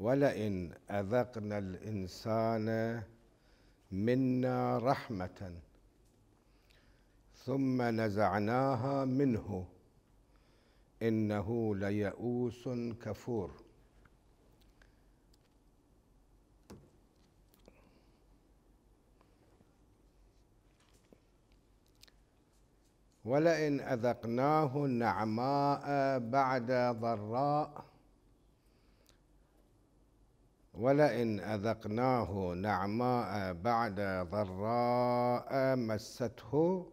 ولئن أذقنا الإنسان منا رحمة ثم نزعناها منه إنه ليئوس كفور ولئن أذقناه نعماء بعد ضراء ولئن أذقناه نعماء بعد ضراء مسته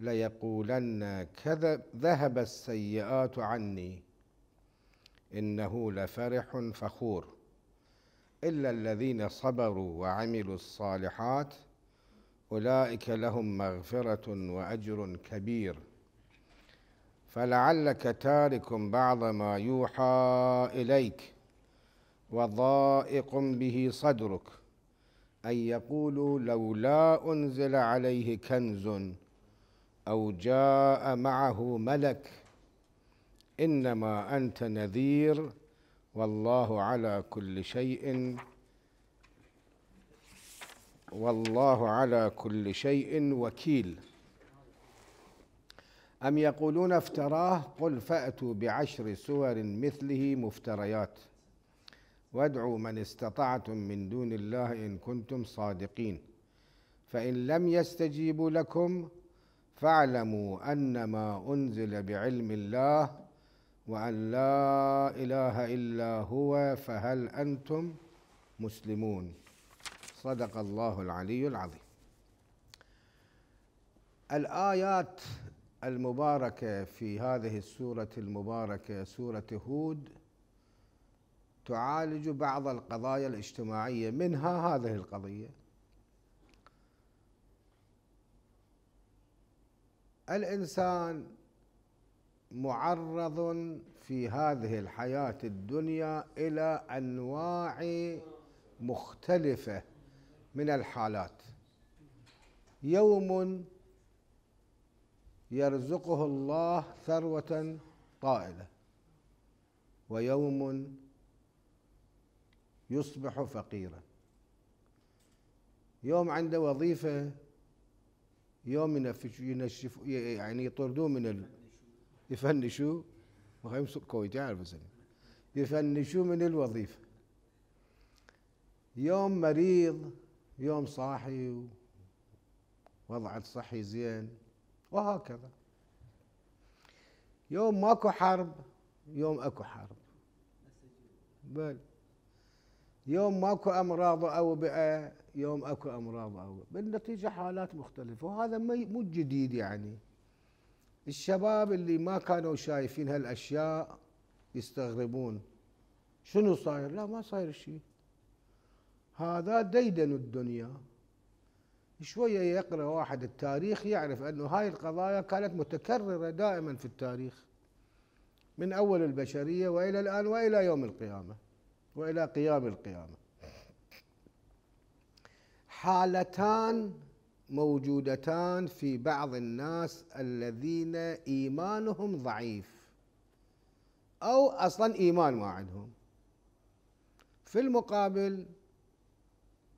ليقولن كذب ذهب السيئات عني إنه لفرح فخور إلا الذين صبروا وعملوا الصالحات أولئك لهم مغفرة وأجر كبير فلعلك تارك بعض ما يوحى إليك وضائق به صدرك أن يقولوا لولا أنزل عليه كنز أو جاء معه ملك إنما أنت نذير والله على كل شيء والله على كل شيء وكيل أم يقولون افتراه قل فأتوا بعشر سور مثله مفتريات وادعوا من استطعتم من دون الله ان كنتم صادقين فان لم يستجيبوا لكم فاعلموا انما انزل بعلم الله وان لا اله الا هو فهل انتم مسلمون صدق الله العلي العظيم الايات المباركه في هذه السوره المباركه سوره هود تعالج بعض القضايا الاجتماعية منها هذه القضية الإنسان معرض في هذه الحياة الدنيا إلى أنواع مختلفة من الحالات يوم يرزقه الله ثروة طائلة ويوم يصبح فقيرا يوم عنده وظيفة يوم ينشف يعني يطردوه من ال... يفنشوا وخمس كويتي يعرف يفنشوا من الوظيفة يوم مريض يوم صاحي وضعت الصحي زين وهكذا يوم ماكو حرب يوم اكو حرب بل يوم ماكو امراض اوبئه يوم اكو امراض اوبئه بالنتيجه حالات مختلفه وهذا مو جديد يعني الشباب اللي ما كانوا شايفين هالاشياء يستغربون شنو صاير لا ما صاير شيء هذا ديدن الدنيا شوية يقرأ واحد التاريخ يعرف أنه هاي القضايا كانت متكررة دائما في التاريخ من أول البشرية وإلى الآن وإلى يوم القيامة والى قيام القيامه حالتان موجودتان في بعض الناس الذين ايمانهم ضعيف او اصلا ايمان ما عندهم في المقابل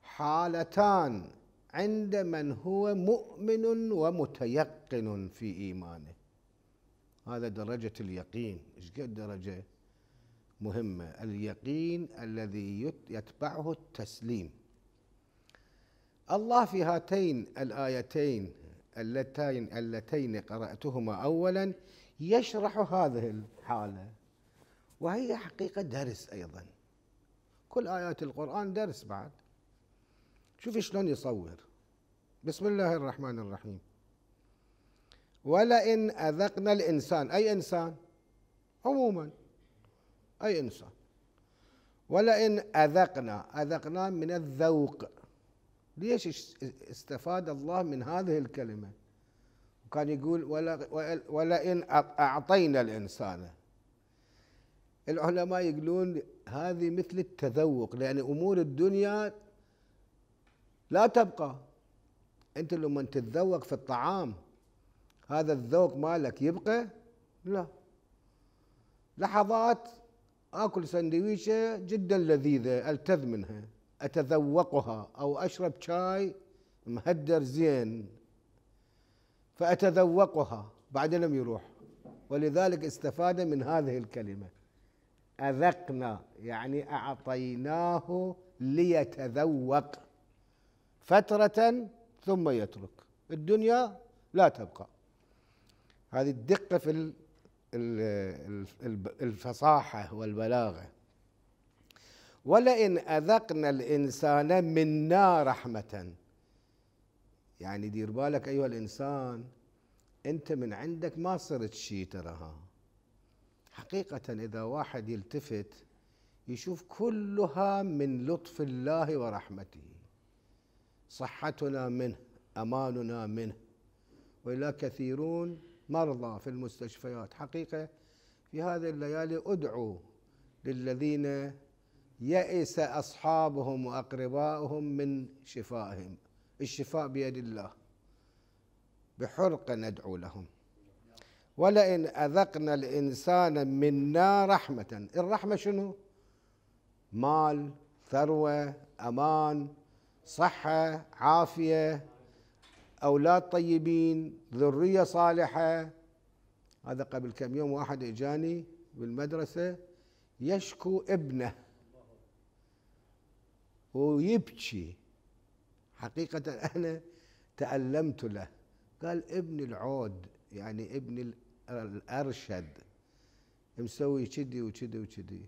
حالتان عند من هو مؤمن ومتيقن في ايمانه هذا درجه اليقين ايش قد درجه مهمة اليقين الذي يتبعه التسليم الله في هاتين الآيتين اللتين اللتين قرأتهما أولا يشرح هذه الحالة وهي حقيقة درس أيضا كل آيات القرآن درس بعد شوف شلون يصور بسم الله الرحمن الرحيم ولئن أذقنا الإنسان أي إنسان عموما أي إنسان ولئن أذقنا أذقنا من الذوق ليش استفاد الله من هذه الكلمة وكان يقول ولئن أعطينا الإنسان العلماء يقولون هذه مثل التذوق لأن أمور الدنيا لا تبقى أنت لما تتذوق في الطعام هذا الذوق مالك يبقى لا لحظات اكل سندويشه جدا لذيذه التذ منها اتذوقها او اشرب شاي مهدر زين فاتذوقها بعدين لم يروح ولذلك استفاد من هذه الكلمه اذقنا يعني اعطيناه ليتذوق فتره ثم يترك الدنيا لا تبقى هذه الدقه في الفصاحة والبلاغة ولئن أذقنا الإنسان منا رحمة يعني دير بالك أيها الإنسان أنت من عندك ما صرت شيء تراها حقيقة إذا واحد يلتفت يشوف كلها من لطف الله ورحمته صحتنا منه أماننا منه وإلا كثيرون مرضى في المستشفيات حقيقة في هذه الليالي أدعو للذين يئس أصحابهم وأقربائهم من شفائهم الشفاء بيد الله بحرقة ندعو لهم ولئن أذقنا الإنسان منا رحمة الرحمة شنو مال ثروة أمان صحة عافية أولاد طيبين ذرية صالحة هذا قبل كم يوم واحد إجاني بالمدرسة يشكو ابنه ويبكي حقيقة أنا تألمت له قال ابن العود يعني ابن الأرشد مسوي كذي وكذي وكذي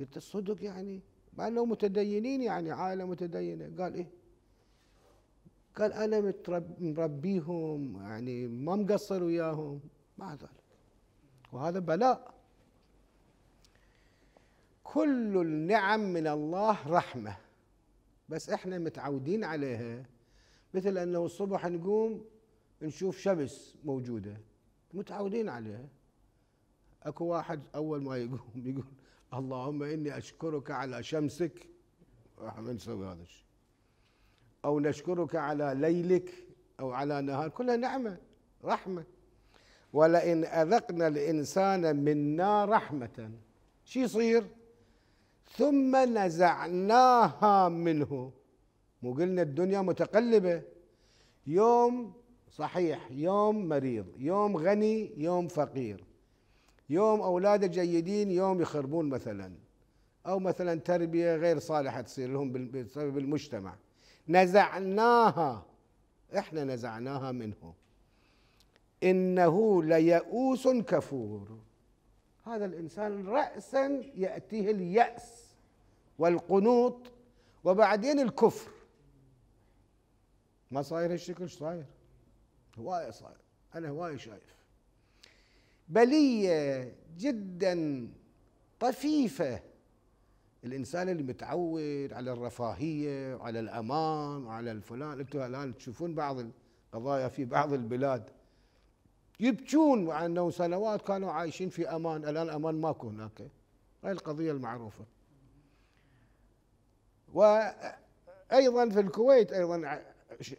قلت الصدق يعني مع انه متدينين يعني عائله متدينه قال ايه قال انا مربيهم يعني ما مقصر وياهم مع ذلك وهذا بلاء كل النعم من الله رحمه بس احنا متعودين عليها مثل انه الصبح نقوم نشوف شمس موجوده متعودين عليها اكو واحد اول ما يقوم يقول اللهم اني اشكرك على شمسك احنا نسوي هذا الشيء أو نشكرك على ليلك أو على نهار كلها نعمة رحمة ولئن أذقنا الإنسان منا رحمة شي يصير ثم نزعناها منه مو قلنا الدنيا متقلبة يوم صحيح يوم مريض يوم غني يوم فقير يوم أولاده جيدين يوم يخربون مثلا أو مثلا تربية غير صالحة تصير لهم بسبب المجتمع نزعناها احنا نزعناها منه انه ليئوس كفور هذا الانسان راسا ياتيه الياس والقنوط وبعدين الكفر ما صاير هالشكل صاير هوايه صاير انا هوايه شايف بليه جدا طفيفه الانسان اللي متعود على الرفاهيه وعلى الامان وعلى الفلان انتم الان تشوفون بعض القضايا في بعض البلاد يبكون مع انه سنوات كانوا عايشين في امان الان امان ماكو هناك هاي القضيه المعروفه وايضا في الكويت ايضا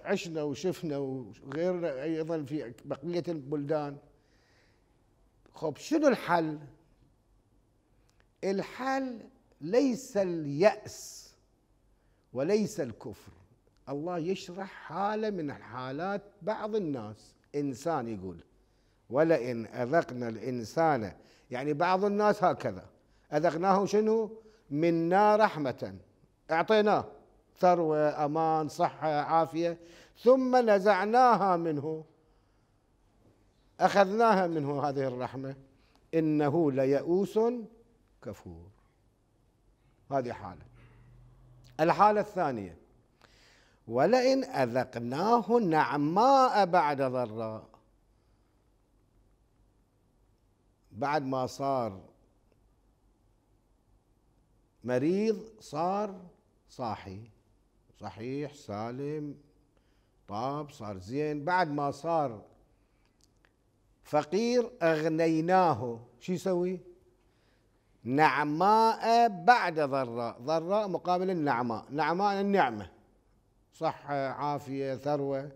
عشنا وشفنا وغيرنا ايضا في بقيه البلدان خب شنو الحل؟ الحل ليس اليأس وليس الكفر الله يشرح حالة من حالات بعض الناس إنسان يقول ولئن أذقنا الإنسان يعني بعض الناس هكذا أذقناه شنو منا رحمة أعطيناه ثروة أمان صحة عافية ثم نزعناها منه أخذناها منه هذه الرحمة إنه ليئوس كفور هذه حالة الحالة الثانية ولئن أذقناه النعماء بعد ضراء بعد ما صار مريض صار صاحي صحيح سالم طاب صار زين بعد ما صار فقير أغنيناه شو يسوي نعماء بعد ضراء ضراء مقابل النعماء نعماء النعمة صحة عافية ثروة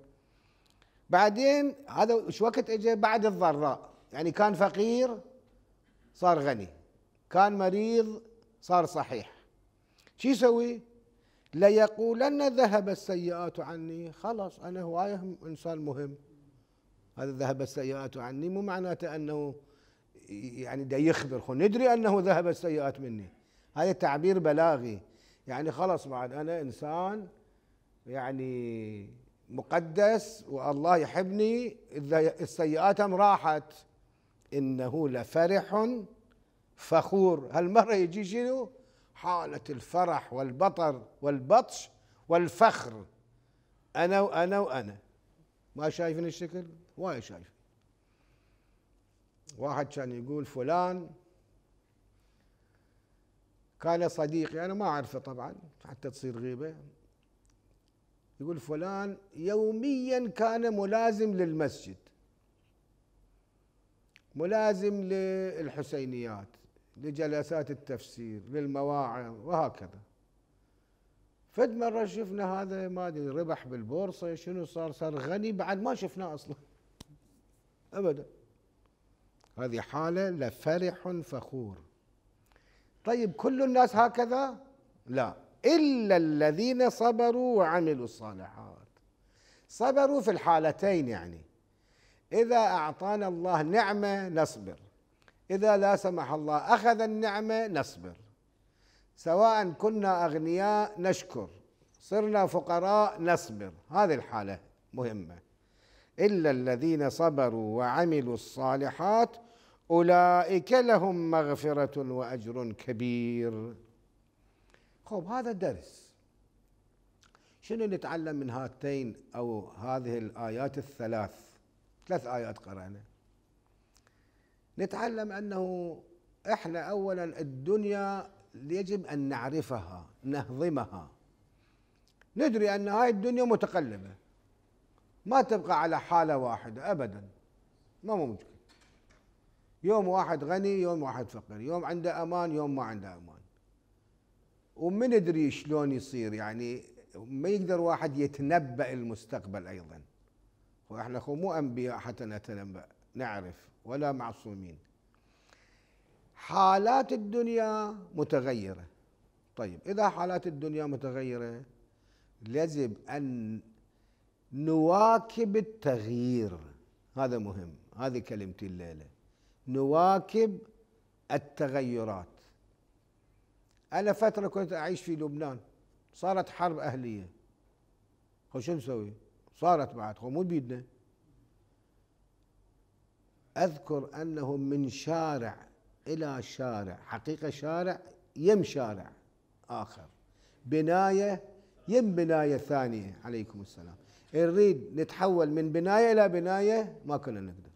بعدين هذا ايش وقت اجى بعد الضراء يعني كان فقير صار غني كان مريض صار صحيح شو يسوي ليقولن ذهب السيئات عني خلاص انا هوايه انسان مهم هذا ذهب السيئات عني مو معناته انه يعني دا يخبر خو ندري انه ذهب السيئات مني هذا تعبير بلاغي يعني خلص بعد انا انسان يعني مقدس والله يحبني السيئات ام راحت انه لفرح فخور هالمره يجي شنو؟ حاله الفرح والبطر والبطش والفخر انا وانا وانا ما شايفين الشكل؟ وايد شايفين واحد كان يقول فلان كان صديقي انا ما اعرفه طبعا حتى تصير غيبه يقول فلان يوميا كان ملازم للمسجد ملازم للحسينيات لجلسات التفسير للمواعظ وهكذا فد مرة شفنا هذا ما ادري ربح بالبورصة شنو صار صار غني بعد ما شفناه اصلا ابدا هذه حالة لفرح فخور طيب كل الناس هكذا لا إلا الذين صبروا وعملوا الصالحات صبروا في الحالتين يعني إذا أعطانا الله نعمة نصبر إذا لا سمح الله أخذ النعمة نصبر سواء كنا أغنياء نشكر صرنا فقراء نصبر هذه الحالة مهمة إلا الذين صبروا وعملوا الصالحات أولئك لهم مغفرة وأجر كبير خب هذا الدرس شنو نتعلم من هاتين أو هذه الآيات الثلاث ثلاث آيات قرأنا نتعلم أنه إحنا أولا الدنيا يجب أن نعرفها نهضمها ندري أن هاي الدنيا متقلبة ما تبقى على حالة واحدة أبدا ما ممكن يوم واحد غني يوم واحد فقير يوم عنده أمان يوم ما عنده أمان ومن يدري شلون يصير يعني ما يقدر واحد يتنبأ المستقبل أيضا وإحنا خو مو أنبياء حتى نتنبأ نعرف ولا معصومين حالات الدنيا متغيرة طيب إذا حالات الدنيا متغيرة لازم أن نواكب التغيير هذا مهم هذه كلمتي الليله نواكب التغيرات انا فتره كنت اعيش في لبنان صارت حرب اهليه خو شو نسوي؟ صارت بعد خو مو بيدنا اذكر انه من شارع الى شارع حقيقه شارع يم شارع اخر بنايه يم بنايه ثانيه عليكم السلام نريد نتحول من بناية إلى بناية ما كنا نقدر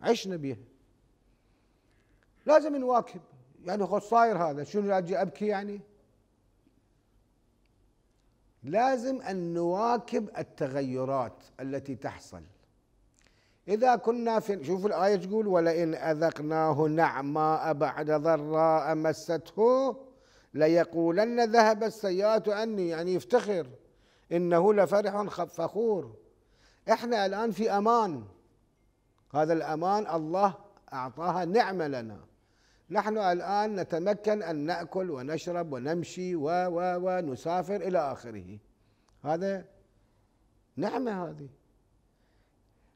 عشنا بيها لازم نواكب يعني خد صاير هذا شنو أجي أبكي يعني لازم أن نواكب التغيرات التي تحصل إذا كنا في شوفوا الآية تقول ولئن أذقناه نعماء بعد ضراء مسته ليقولن ذهب السيئات عني يعني يفتخر إنه لفرح فخور إحنا الآن في أمان هذا الأمان الله أعطاها نعمة لنا نحن الآن نتمكن أن نأكل ونشرب ونمشي و و ونسافر إلى آخره هذا نعمة هذه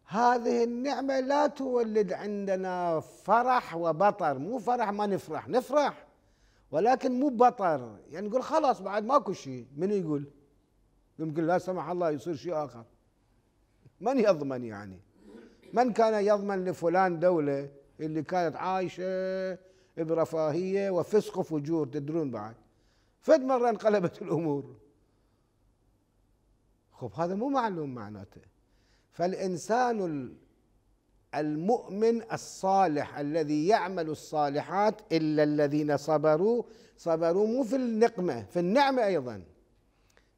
هذه النعمة لا تولد عندنا فرح وبطر مو فرح ما نفرح نفرح ولكن مو بطر يعني نقول خلاص بعد ماكو شيء من يقول يمكن لا سمح الله يصير شيء آخر من يضمن يعني من كان يضمن لفلان دولة اللي كانت عايشة برفاهية وفسق وفجور تدرون بعد فد مرة انقلبت الأمور خب هذا مو معلوم معناته فالإنسان المؤمن الصالح الذي يعمل الصالحات إلا الذين صبروا صبروا مو في النقمة في النعمة أيضاً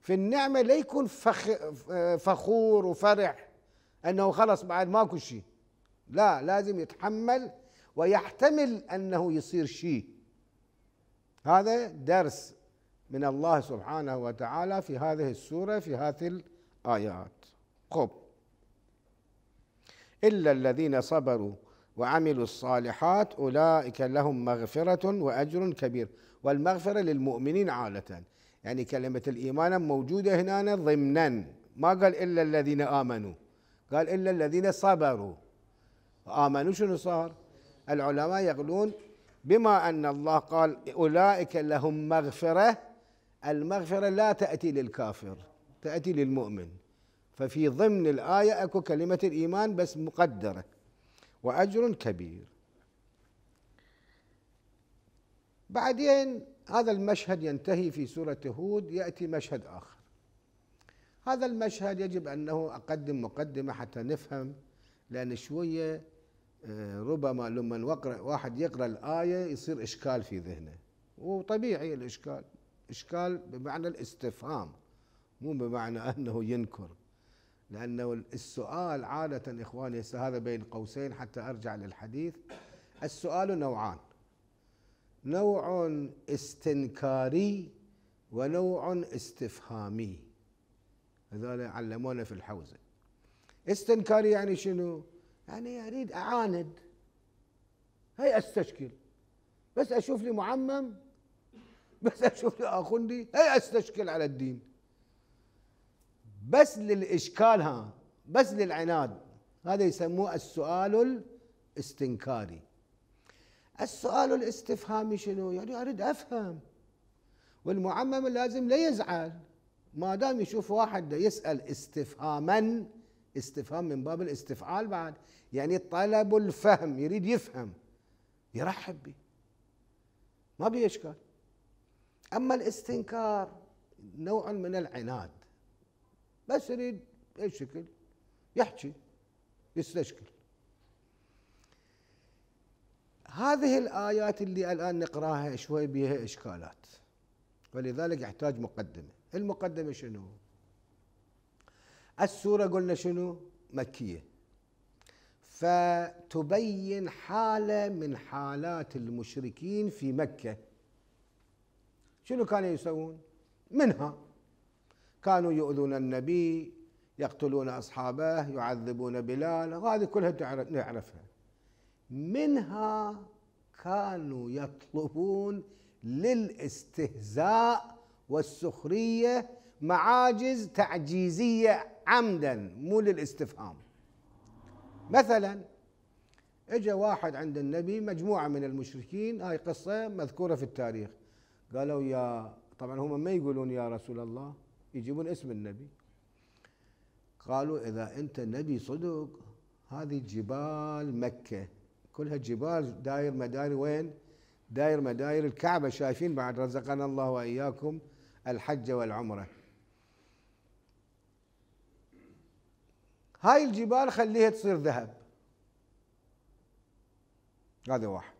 في النعمه لا يكون فخ فخور وفرح انه خلص بعد ماكو شيء لا لازم يتحمل ويحتمل انه يصير شيء هذا درس من الله سبحانه وتعالى في هذه السوره في هذه الايات خب الا الذين صبروا وعملوا الصالحات اولئك لهم مغفره واجر كبير والمغفره للمؤمنين عاده يعني كلمة الإيمان موجودة هنا ضمنا ما قال إلا الذين آمنوا قال إلا الذين صبروا آمنوا شنو صار العلماء يقولون بما أن الله قال أولئك لهم مغفرة المغفرة لا تأتي للكافر تأتي للمؤمن ففي ضمن الآية أكو كلمة الإيمان بس مقدرة وأجر كبير بعدين هذا المشهد ينتهي في سورة هود يأتي مشهد آخر هذا المشهد يجب أنه أقدم مقدمة حتى نفهم لأن شوية آه، ربما لما واحد يقرأ الآية يصير إشكال في ذهنه وطبيعي الإشكال إشكال بمعنى الاستفهام مو بمعنى أنه ينكر لأنه السؤال عادة إخواني هذا بين قوسين حتى أرجع للحديث السؤال نوعان نوع استنكاري ونوع استفهامي هذول علمونا في الحوزة استنكاري يعني شنو يعني أريد أعاند هي أستشكل بس أشوف لي معمم بس أشوف لي أخندي هي أستشكل على الدين بس للإشكال ها بس للعناد هذا يسموه السؤال الاستنكاري السؤال الاستفهامي شنو يعني أريد أفهم والمعمم لازم لا يزعل ما دام يشوف واحد يسأل استفهاما استفهام من باب الاستفعال بعد يعني طلب الفهم يريد يفهم يرحب به ما به اشكال اما الاستنكار نوع من العناد بس يريد اي شكل يحكي يستشكل هذه الآيات اللي الآن نقراها شوي بها إشكالات ولذلك يحتاج مقدمة المقدمة شنو السورة قلنا شنو مكية فتبين حالة من حالات المشركين في مكة شنو كانوا يسوون منها كانوا يؤذون النبي يقتلون أصحابه يعذبون بلال وهذه كلها نعرفها منها كانوا يطلبون للاستهزاء والسخريه معاجز تعجيزيه عمدا مو للاستفهام مثلا اجى واحد عند النبي مجموعه من المشركين هاي قصه مذكوره في التاريخ قالوا يا طبعا هم ما يقولون يا رسول الله يجيبون اسم النبي قالوا اذا انت نبي صدق هذه جبال مكه كلها جبال داير مداير وين داير مداير الكعبة شايفين بعد رزقنا الله وإياكم الحج والعمرة هاي الجبال خليها تصير ذهب هذا واحد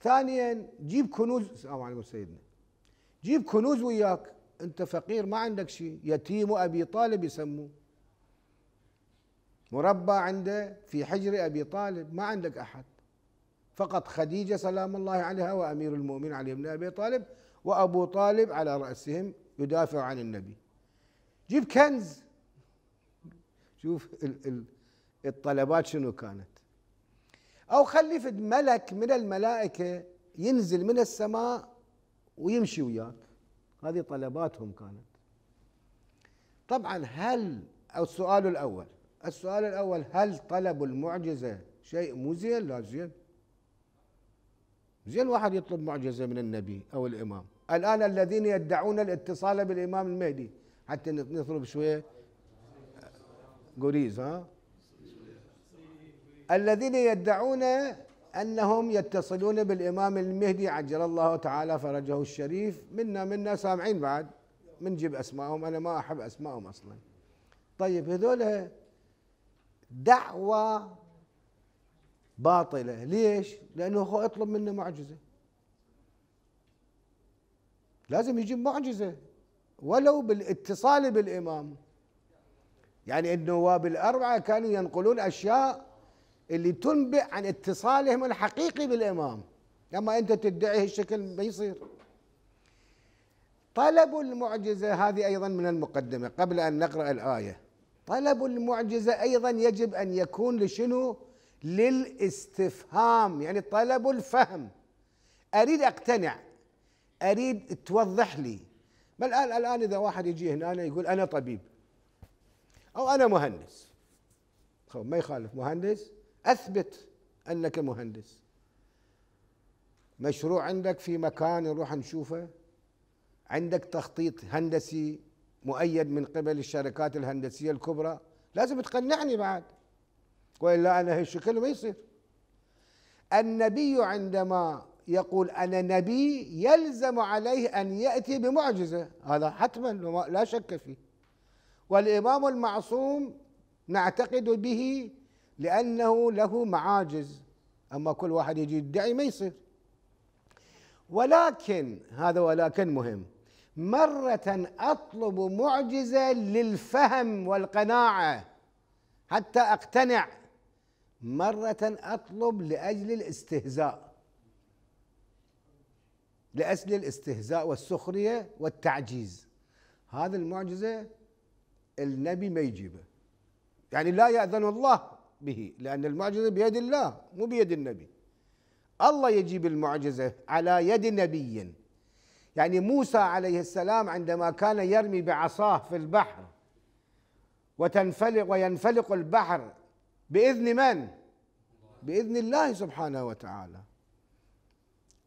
ثانيا جيب كنوز السلام عليكم سيدنا جيب كنوز وياك انت فقير ما عندك شيء يتيم ابي طالب يسموه مربى عنده في حجر ابي طالب ما عندك احد فقط خديجه سلام الله عليها وامير المؤمنين علي بن ابي طالب وابو طالب على راسهم يدافع عن النبي جيب كنز شوف الطلبات شنو كانت او خلي في ملك من الملائكه ينزل من السماء ويمشي وياك هذه طلباتهم كانت طبعا هل السؤال الاول السؤال الأول هل طلب المعجزة شيء زين؟ لا زين زين واحد يطلب معجزة من النبي أو الإمام الآن الذين يدعون الاتصال بالإمام المهدي حتى نطلب شوية قريز ها الذين يدعون أنهم يتصلون بالإمام المهدي عجل الله تعالى فرجه الشريف منا منا سامعين بعد منجيب أسمائهم أنا ما أحب أسمائهم أصلاً طيب هذول دعوة باطلة ليش؟ لأنه هو يطلب منه معجزة لازم يجيب معجزة ولو بالاتصال بالإمام يعني النواب الأربعة كانوا ينقلون أشياء اللي تنبئ عن اتصالهم الحقيقي بالإمام أما أنت تدعي هالشكل ما يصير طلب المعجزة هذه أيضا من المقدمة قبل أن نقرأ الآية طلب المعجزة أيضا يجب أن يكون لشنو للاستفهام يعني طلب الفهم أريد أقتنع أريد توضح لي بل الآن الآن إذا واحد يجي هنا أنا يقول أنا طبيب أو أنا مهندس ما يخالف مهندس أثبت أنك مهندس مشروع عندك في مكان نروح نشوفه عندك تخطيط هندسي مؤيد من قبل الشركات الهندسيه الكبرى لازم تقنعني بعد والا انا هالشكل ما يصير النبي عندما يقول انا نبي يلزم عليه ان ياتي بمعجزه هذا حتما لا شك فيه والامام المعصوم نعتقد به لانه له معاجز اما كل واحد يجي يدعي ما يصير ولكن هذا ولكن مهم مرة أطلب معجزة للفهم والقناعة حتى أقتنع مرة أطلب لأجل الاستهزاء لأجل الاستهزاء والسخرية والتعجيز هذه المعجزة النبي ما يجيبه يعني لا يأذن الله به لأن المعجزة بيد الله مو بيد النبي الله يجيب المعجزة على يد نبي يعني موسى عليه السلام عندما كان يرمي بعصاه في البحر وتنفلق وينفلق البحر باذن من؟ باذن الله سبحانه وتعالى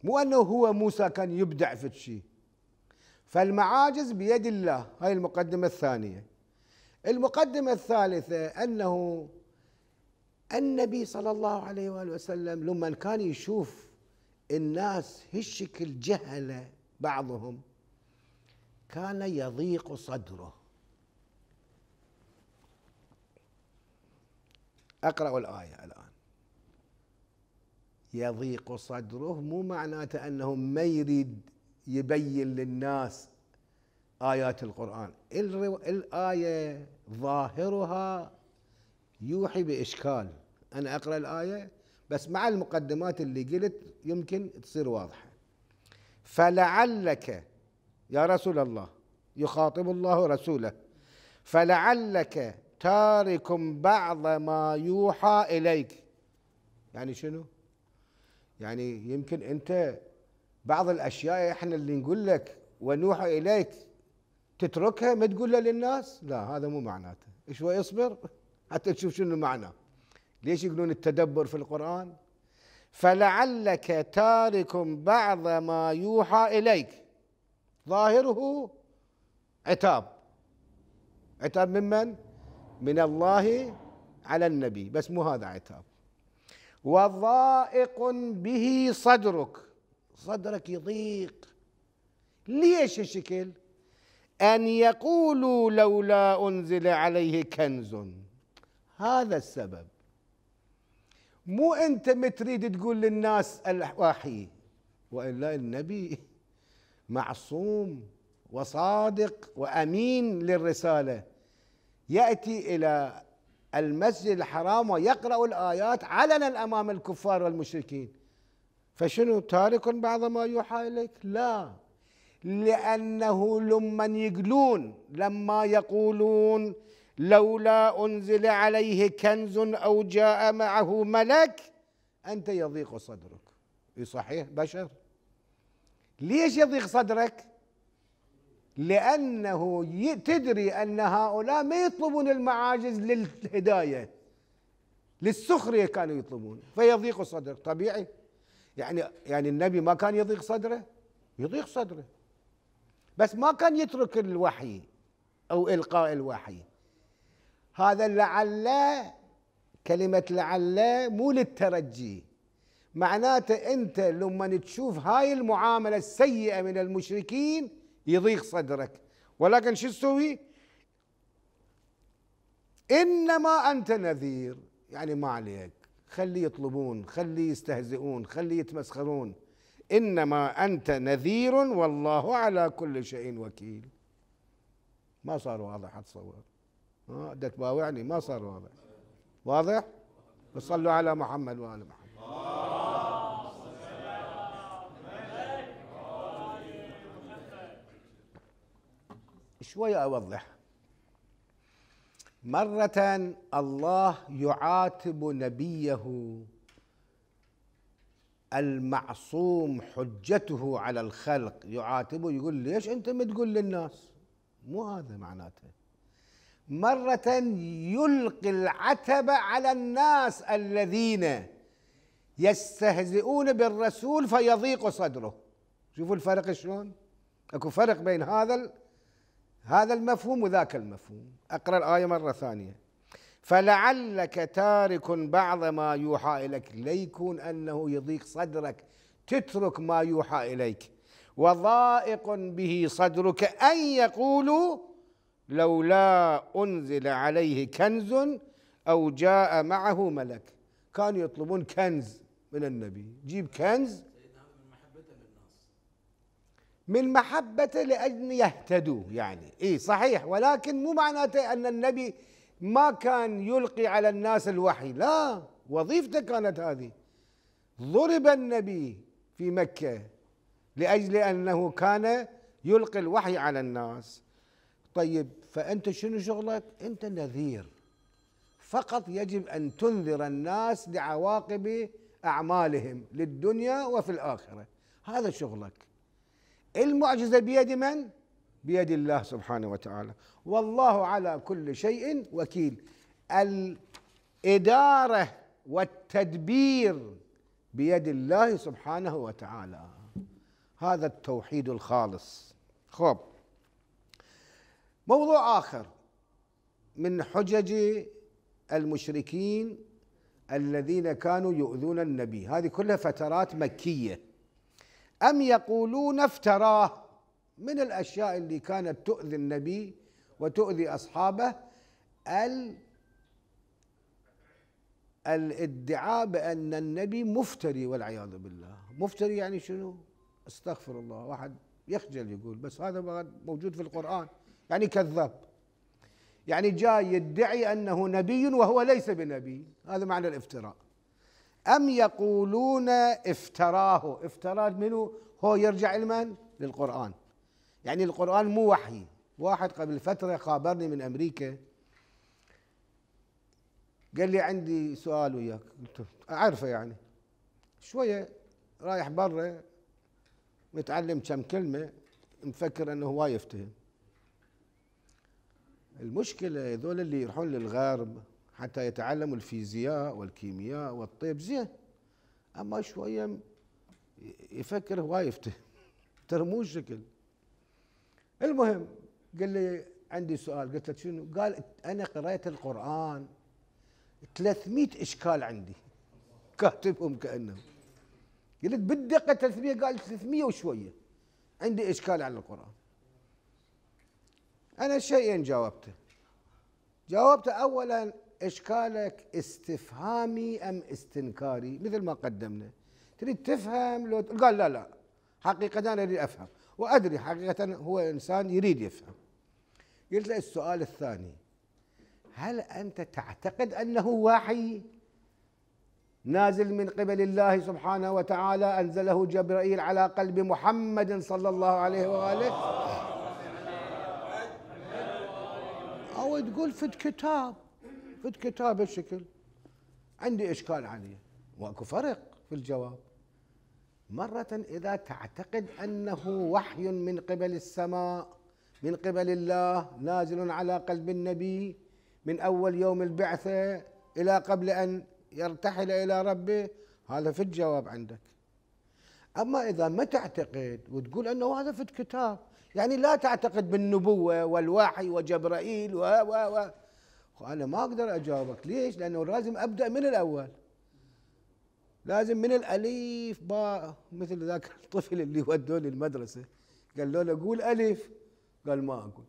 مو انه هو موسى كان يبدع في الشيء فالمعاجز بيد الله هاي المقدمه الثانيه المقدمه الثالثه انه النبي صلى الله عليه واله وسلم لما كان يشوف الناس هالشكل جهله بعضهم كان يضيق صدره اقرا الايه الان يضيق صدره مو معناته انه ما يريد يبين للناس ايات القران الايه ظاهرها يوحي باشكال انا اقرا الايه بس مع المقدمات اللي قلت يمكن تصير واضحه فلعلك يا رسول الله يخاطب الله رسوله فلعلك تارك بعض ما يوحى إليك يعني شنو؟ يعني يمكن أنت بعض الأشياء إحنا اللي نقول لك ونوحى إليك تتركها ما تقولها للناس لا هذا مو معناته شوي اصبر حتى تشوف شنو معناه ليش يقولون التدبر في القرآن فلعلك تارك بعض ما يوحى اليك ظاهره عتاب عتاب ممن؟ من الله على النبي بس مو هذا عتاب وضائق به صدرك صدرك يضيق ليش الشكل أن يقولوا لولا أنزل عليه كنز هذا السبب مو انت متريد تقول للناس الوحي والا النبي معصوم وصادق وامين للرساله ياتي الى المسجد الحرام ويقرا الايات علنا امام الكفار والمشركين فشنو تارك بعض ما يوحى اليك لا لانه لما يقولون لما يقولون لولا أنزل عليه كنز أو جاء معه ملك أنت يضيق صدرك إيه صحيح بشر ليش يضيق صدرك لأنه تدري أن هؤلاء ما يطلبون المعاجز للهداية للسخرية كانوا يطلبون فيضيق صدرك طبيعي يعني يعني النبي ما كان يضيق صدره يضيق صدره بس ما كان يترك الوحي أو إلقاء الوحي هذا لعل كلمة لعل مو للترجي معناته أنت لما تشوف هاي المعاملة السيئة من المشركين يضيق صدرك ولكن شو تسوي إنما أنت نذير يعني ما عليك خلي يطلبون خلي يستهزئون خلي يتمسخرون إنما أنت نذير والله على كل شيء وكيل ما صار واضح أتصور ده تباوعني ما صار واضح واضح فصلوا على محمد وآل محمد شوي أوضح مرة الله يعاتب نبيه المعصوم حجته على الخلق يعاتبه يقول ليش أنت ما تقول للناس مو هذا معناته مرة يلقي العتب على الناس الذين يستهزئون بالرسول فيضيق صدره شوفوا الفرق شلون اكو فرق بين هذا هذا المفهوم وذاك المفهوم اقرا الايه مره ثانيه فلعلك تارك بعض ما يوحى اليك ليكون انه يضيق صدرك تترك ما يوحى اليك وضائق به صدرك ان يقولوا لولا أنزل عليه كنز أو جاء معه ملك كانوا يطلبون كنز من النبي جيب كنز من محبته لأجل يهتدوا يعني إيه صحيح ولكن مو معناته أن النبي ما كان يلقي على الناس الوحي لا وظيفته كانت هذه ضرب النبي في مكة لأجل أنه كان يلقي الوحي على الناس طيب فانت شنو شغلك انت نذير فقط يجب ان تنذر الناس لعواقب اعمالهم للدنيا وفي الاخره هذا شغلك المعجزه بيد من بيد الله سبحانه وتعالى والله على كل شيء وكيل الاداره والتدبير بيد الله سبحانه وتعالى هذا التوحيد الخالص خب موضوع آخر من حجج المشركين الذين كانوا يؤذون النبي هذه كلها فترات مكية أم يقولون افتراه من الأشياء اللي كانت تؤذي النبي وتؤذي أصحابه ال الادعاء بأن النبي مفتري والعياذ بالله مفتري يعني شنو استغفر الله واحد يخجل يقول بس هذا موجود في القرآن يعني كذاب يعني جاي يدعي انه نبي وهو ليس بنبي هذا معنى الافتراء ام يقولون افتراه افتراه منه هو يرجع لمن للقران يعني القران مو وحي واحد قبل فتره خابرني من امريكا قال لي عندي سؤال وياك قلت اعرفه يعني شويه رايح برا متعلم كم كلمه مفكر انه هو يفتهم المشكلة هذول اللي يروحون للغرب حتى يتعلموا الفيزياء والكيمياء والطب زين أما شوية يفكر هواي يفتهم ترى مو شكل المهم قال لي عندي سؤال قلت له شنو قال أنا قرأت القرآن 300 إشكال عندي كاتبهم كأنه قلت بالدقة 300 قال 300 وشوية عندي إشكال على القرآن أنا شيئين جاوبته جاوبت أولا إشكالك استفهامي أم استنكاري مثل ما قدمنا تريد تفهم لو قال لا لا حقيقة أنا أريد أفهم وأدري حقيقة هو إنسان يريد يفهم قلت له السؤال الثاني هل أنت تعتقد أنه وحي نازل من قبل الله سبحانه وتعالى أنزله جبرائيل على قلب محمد صلى الله عليه وآله تقول فد كتاب فد كتاب الشكل عندي اشكال عليه واكو فرق في الجواب مرة إذا تعتقد أنه وحي من قبل السماء من قبل الله نازل على قلب النبي من أول يوم البعثة إلى قبل أن يرتحل إلى ربه هذا في الجواب عندك أما إذا ما تعتقد وتقول أنه هذا في الكتاب يعني لا تعتقد بالنبوة والوحي وجبرائيل و و و وأنا ما أقدر أجاوبك ليش؟ لأنه لازم أبدأ من الأول لازم من الأليف باء مثل ذاك الطفل اللي ودوه للمدرسة قال له قول ألف قال ما أقول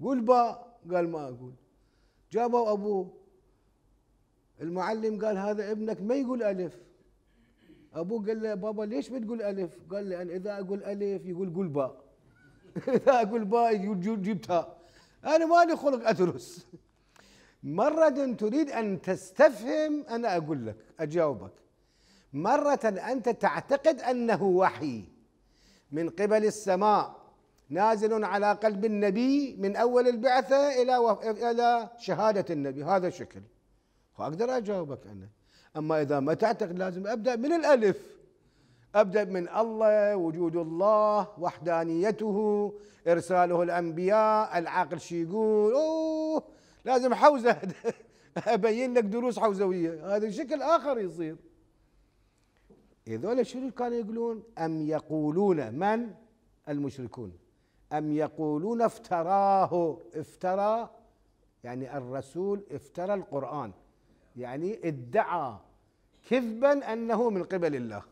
قول باء قال ما أقول جابوا أبوه المعلم قال هذا ابنك ما يقول ألف أبوه قال له بابا ليش بتقول ألف؟ قال لي إذا أقول ألف يقول قول باء اذا اقول باي جبتها انا مالي خلق ادرس مرة تريد ان تستفهم انا اقول لك اجاوبك مرة انت تعتقد انه وحي من قبل السماء نازل على قلب النبي من اول البعثة الى الى شهادة النبي هذا الشكل واقدر اجاوبك انا اما اذا ما تعتقد لازم ابدا من الالف ابدا من الله وجود الله وحدانيته ارساله الانبياء العقل شي يقول اوه لازم حوزه ابين لك دروس حوزويه هذا شكل اخر يصير هذول شنو كانوا يقولون ام يقولون من المشركون ام يقولون افتراه افترى يعني الرسول افترى القران يعني ادعى كذبا انه من قبل الله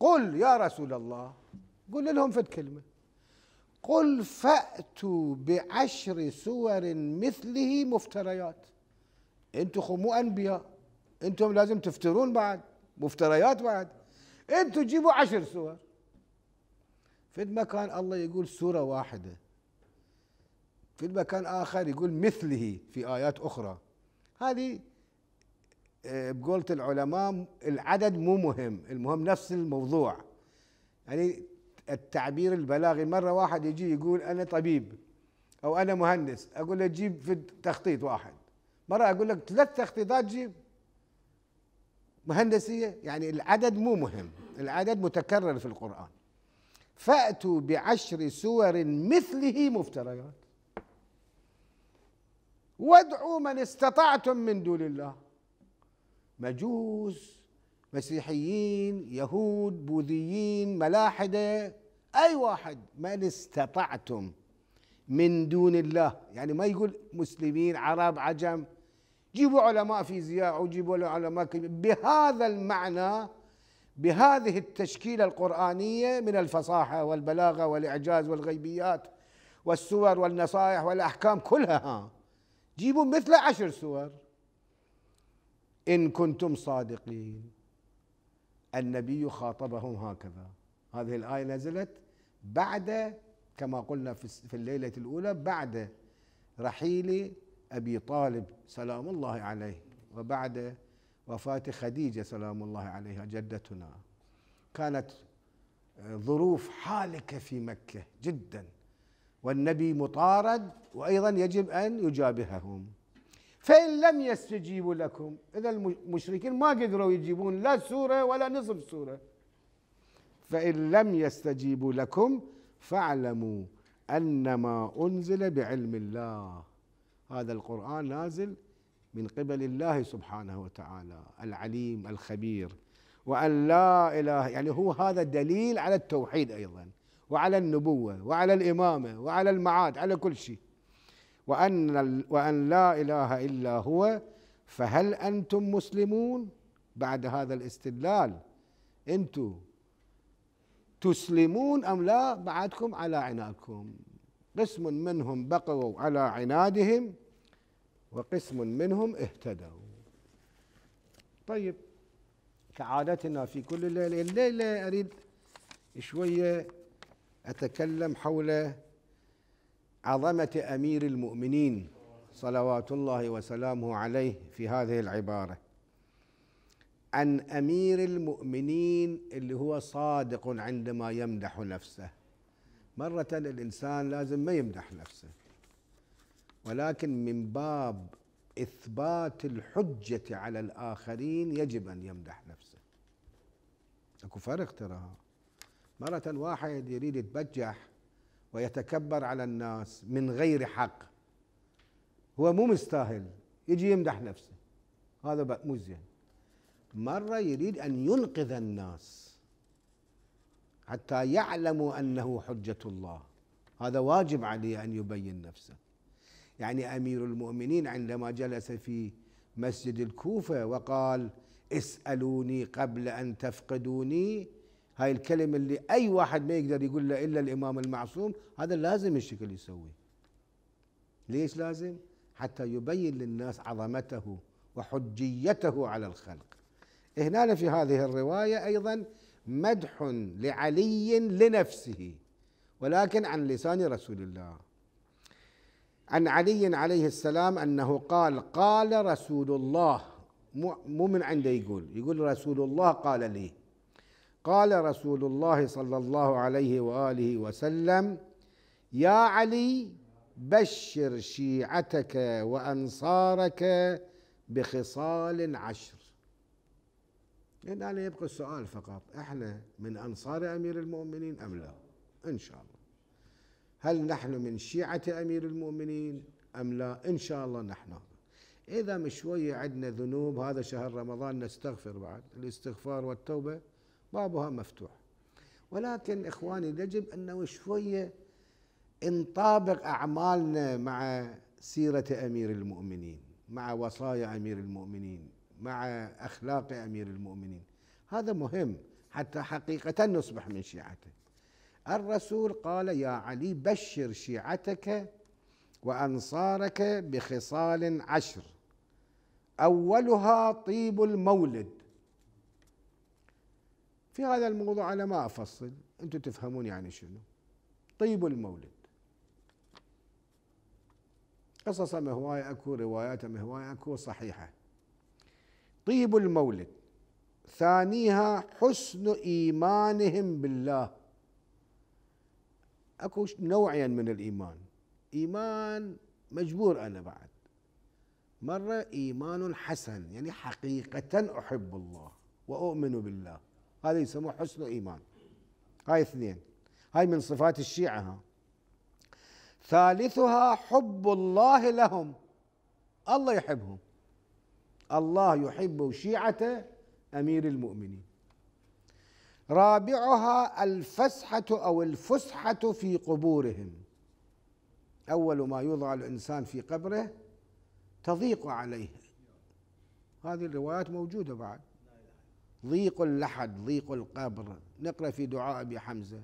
قل يا رسول الله قل لهم فد كلمة قل فأتوا بعشر سور مثله مفتريات انتم خو مو انبياء انتم لازم تفترون بعد مفتريات بعد انتم جيبوا عشر سور في مكان الله يقول سورة واحدة في مكان آخر يقول مثله في آيات أخرى هذه آه، بقولة العلماء العدد مو مهم المهم نفس الموضوع يعني التعبير البلاغي مرة واحد يجي يقول أنا طبيب أو أنا مهندس أقول له جيب في تخطيط واحد مرة أقول لك ثلاث تخطيطات جيب مهندسية يعني العدد مو مهم العدد متكرر في القرآن فأتوا بعشر سور مثله مفتريات وادعوا من استطعتم من دون الله مجوس مسيحيين يهود بوذيين ملاحدة أي واحد من استطعتم من دون الله يعني ما يقول مسلمين عرب عجم جيبوا علماء فيزياء وجيبوا علماء كيمياء بهذا المعنى بهذه التشكيلة القرآنية من الفصاحة والبلاغة والإعجاز والغيبيات والسور والنصائح والأحكام كلها جيبوا مثل عشر سور إن كنتم صادقين النبي خاطبهم هكذا هذه الآية نزلت بعد كما قلنا في الليلة الأولى بعد رحيل أبي طالب سلام الله عليه وبعد وفاة خديجة سلام الله عليها جدتنا كانت آه، ظروف حالكة في مكة جدا والنبي مطارد وأيضا يجب أن يجابههم فإن لم يستجيبوا لكم إذا المشركين ما قدروا يجيبون لا سورة ولا نصف سورة فإن لم يستجيبوا لكم فاعلموا أنما أنزل بعلم الله هذا القرآن نازل من قبل الله سبحانه وتعالى العليم الخبير وأن لا إله يعني هو هذا دليل على التوحيد أيضا وعلى النبوة وعلى الإمامة وعلى المعاد على كل شيء وأن, وأن لا إله إلا هو فهل أنتم مسلمون بعد هذا الاستدلال أنتم تسلمون أم لا بعدكم على عنادكم قسم منهم بقوا على عنادهم وقسم منهم اهتدوا طيب كعادتنا في كل الليلة الليلة أريد شوية أتكلم حول عظمه امير المؤمنين صلوات الله وسلامه عليه في هذه العباره عن امير المؤمنين اللي هو صادق عندما يمدح نفسه مره الانسان لازم ما يمدح نفسه ولكن من باب اثبات الحجه على الاخرين يجب ان يمدح نفسه اكو فرق تراها مره واحد يريد يتبجح ويتكبر على الناس من غير حق هو مو مستاهل يجي يمدح نفسه هذا مو زين مرة يريد أن ينقذ الناس حتى يعلموا أنه حجة الله هذا واجب عليه أن يبين نفسه يعني أمير المؤمنين عندما جلس في مسجد الكوفة وقال اسألوني قبل أن تفقدوني هاي الكلمة اللي أي واحد ما يقدر يقول له إلا الإمام المعصوم هذا لازم الشكل يسوي ليش لازم؟ حتى يبين للناس عظمته وحجيته على الخلق هنا في هذه الرواية أيضا مدح لعلي لنفسه ولكن عن لسان رسول الله عن علي عليه السلام أنه قال قال رسول الله مو من عنده يقول يقول رسول الله قال لي قال رسول الله صلى الله عليه واله وسلم يا علي بشر شيعتك وانصارك بخصال عشر الان يعني يبقى السؤال فقط احنا من انصار امير المؤمنين ام لا ان شاء الله هل نحن من شيعه امير المؤمنين ام لا ان شاء الله نحن اذا مش شويه عندنا ذنوب هذا شهر رمضان نستغفر بعد الاستغفار والتوبه بابها مفتوح ولكن إخواني يجب أنه شوية نطابق أعمالنا مع سيرة أمير المؤمنين مع وصايا أمير المؤمنين مع أخلاق أمير المؤمنين هذا مهم حتى حقيقة نصبح من شيعته الرسول قال يا علي بشر شيعتك وأنصارك بخصال عشر أولها طيب المولد في هذا الموضوع أنا ما أفصل أنتم تفهمون يعني شنو طيب المولد قصص هواية أكو روايات هواية أكو صحيحة طيب المولد ثانيها حسن إيمانهم بالله أكو نوعين من الإيمان إيمان مجبور أنا بعد مرة إيمان حسن يعني حقيقة أحب الله وأؤمن بالله هذا يسموه حسن إيمان هاي اثنين هاي من صفات الشيعة ها. ثالثها حب الله لهم الله يحبهم الله يحب شيعة أمير المؤمنين رابعها الفسحة أو الفسحة في قبورهم أول ما يوضع الإنسان في قبره تضيق عليه هذه الروايات موجودة بعد ضيق اللحد ضيق القبر نقرا في دعاء ابي حمزه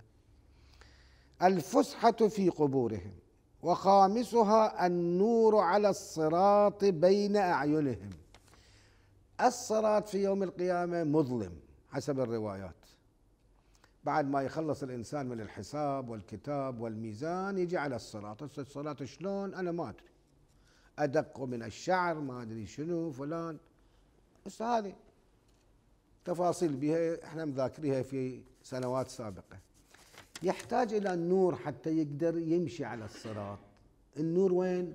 الفسحه في قبورهم وخامسها النور على الصراط بين اعينهم الصراط في يوم القيامه مظلم حسب الروايات بعد ما يخلص الانسان من الحساب والكتاب والميزان يجي على الصراط الصراط شلون انا ما ادري ادق من الشعر ما ادري شنو فلان بس هذه تفاصيل بها احنا مذاكريها في سنوات سابقة يحتاج إلى النور حتى يقدر يمشي على الصراط النور وين؟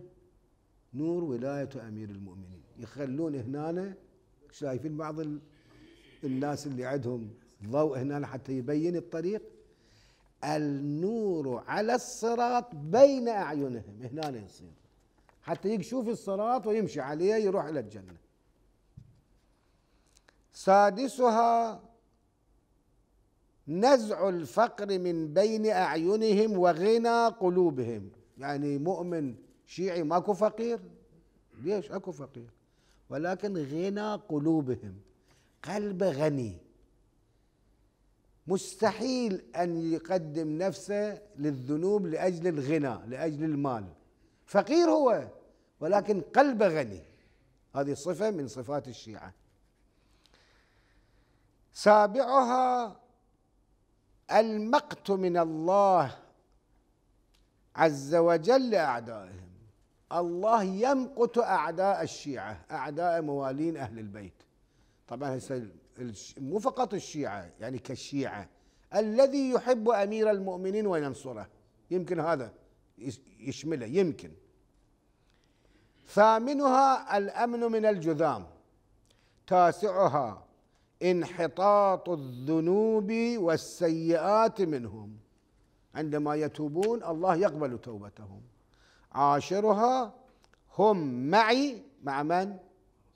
نور ولاية أمير المؤمنين يخلون هنا شايفين بعض الناس اللي عندهم ضوء هنا حتى يبين الطريق النور على الصراط بين أعينهم هنا يصير حتى يشوف الصراط ويمشي عليه يروح إلى الجنة سادسها نزع الفقر من بين اعينهم وغنى قلوبهم يعني مؤمن شيعي ماكو فقير ليش اكو فقير ولكن غنى قلوبهم قلب غني مستحيل ان يقدم نفسه للذنوب لاجل الغنى لاجل المال فقير هو ولكن قلبه غني هذه صفه من صفات الشيعه سابعها المقت من الله عز وجل لأعدائهم الله يمقت أعداء الشيعة أعداء موالين أهل البيت طبعا مو فقط الشيعة يعني كالشيعة الذي يحب أمير المؤمنين وينصره يمكن هذا يشمله يمكن ثامنها الأمن من الجذام تاسعها انحطاط الذنوب والسيئات منهم عندما يتوبون الله يقبل توبتهم عاشرها هم معي مع من؟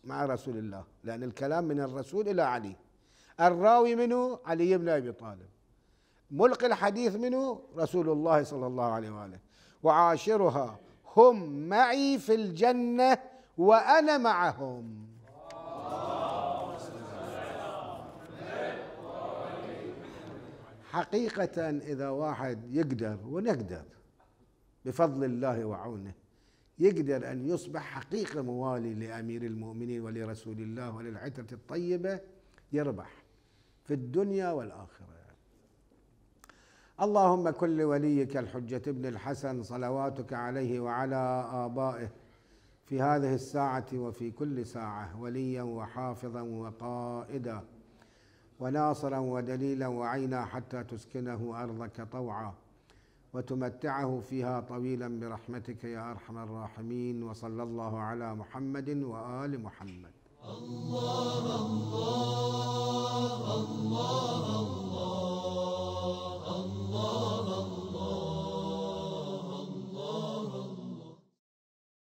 مع رسول الله لأن الكلام من الرسول إلى علي الراوي منه علي بن أبي طالب ملقي الحديث منه رسول الله صلى الله عليه وآله وعاشرها هم معي في الجنة وأنا معهم حقيقة إذا واحد يقدر ونقدر بفضل الله وعونه يقدر أن يصبح حقيقة موالي لأمير المؤمنين ولرسول الله وللعترة الطيبة يربح في الدنيا والآخرة اللهم كن لوليك الحجة ابن الحسن صلواتك عليه وعلى آبائه في هذه الساعة وفي كل ساعة وليا وحافظا وقائدا وناصرا ودليلا وعينا حتى تسكنه أرضك طوعا وتمتعه فيها طويلا برحمتك يا أرحم الراحمين وصلى الله على محمد وآل محمد الله الله الله الله الله